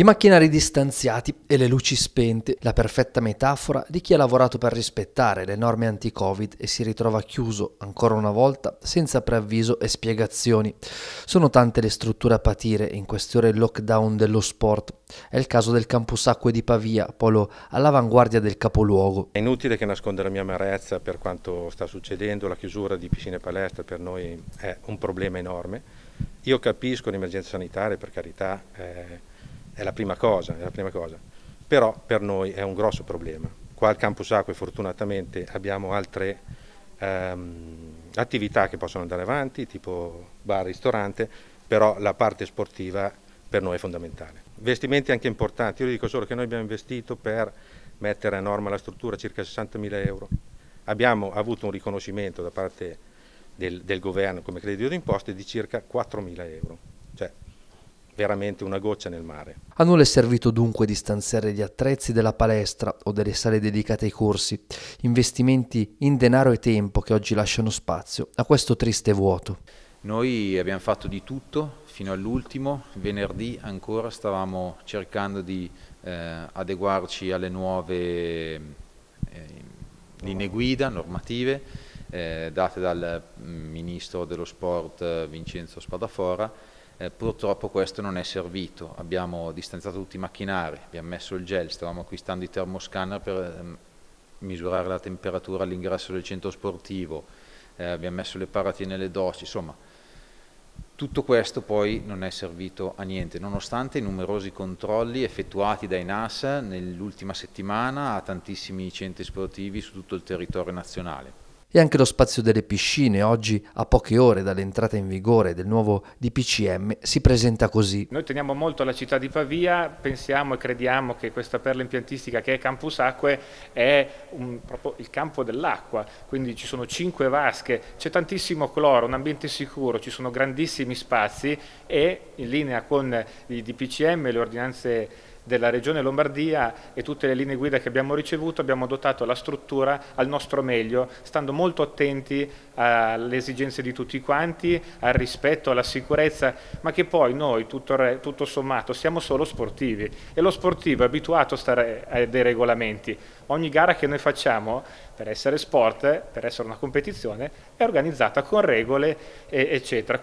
I macchinari distanziati e le luci spente, la perfetta metafora di chi ha lavorato per rispettare le norme anti-Covid e si ritrova chiuso ancora una volta senza preavviso e spiegazioni. Sono tante le strutture a patire in queste ore il lockdown dello sport. È il caso del Campus Acque di Pavia, polo all'avanguardia del capoluogo. È inutile che nasconda la mia amarezza per quanto sta succedendo, la chiusura di piscine palestra per noi è un problema enorme. Io capisco l'emergenza sanitaria, per carità, eh, è la prima cosa, è la prima cosa. però per noi è un grosso problema. Qua al Campus Acque fortunatamente abbiamo altre ehm, attività che possono andare avanti, tipo bar, ristorante, però la parte sportiva per noi è fondamentale. Investimenti anche importanti, io dico solo che noi abbiamo investito per mettere a norma la struttura circa 60.000 euro. Abbiamo avuto un riconoscimento da parte del, del governo come credito d'imposta di circa 4.000 euro, cioè veramente una goccia nel mare. A nulla è servito dunque di stanziare gli attrezzi della palestra o delle sale dedicate ai corsi, investimenti in denaro e tempo che oggi lasciano spazio a questo triste vuoto. Noi abbiamo fatto di tutto fino all'ultimo, venerdì ancora stavamo cercando di eh, adeguarci alle nuove eh, linee guida normative eh, date dal mm, ministro dello sport Vincenzo Spadafora eh, purtroppo questo non è servito, abbiamo distanziato tutti i macchinari, abbiamo messo il gel, stavamo acquistando i termoscanner per eh, misurare la temperatura all'ingresso del centro sportivo, eh, abbiamo messo le parati nelle docce, insomma tutto questo poi non è servito a niente, nonostante i numerosi controlli effettuati dai NASA nell'ultima settimana a tantissimi centri sportivi su tutto il territorio nazionale. E anche lo spazio delle piscine, oggi a poche ore dall'entrata in vigore del nuovo DPCM, si presenta così. Noi teniamo molto alla città di Pavia, pensiamo e crediamo che questa perla impiantistica che è Campus Acque è un, proprio il campo dell'acqua, quindi ci sono cinque vasche, c'è tantissimo cloro, un ambiente sicuro, ci sono grandissimi spazi e in linea con i DPCM e le ordinanze della Regione Lombardia e tutte le linee guida che abbiamo ricevuto abbiamo dotato la struttura al nostro meglio, stando molto attenti eh, alle esigenze di tutti quanti, al rispetto, alla sicurezza, ma che poi noi tutto, tutto sommato siamo solo sportivi e lo sportivo è abituato a stare a dei regolamenti. Ogni gara che noi facciamo, per essere sport, per essere una competizione, è organizzata con regole, eccetera.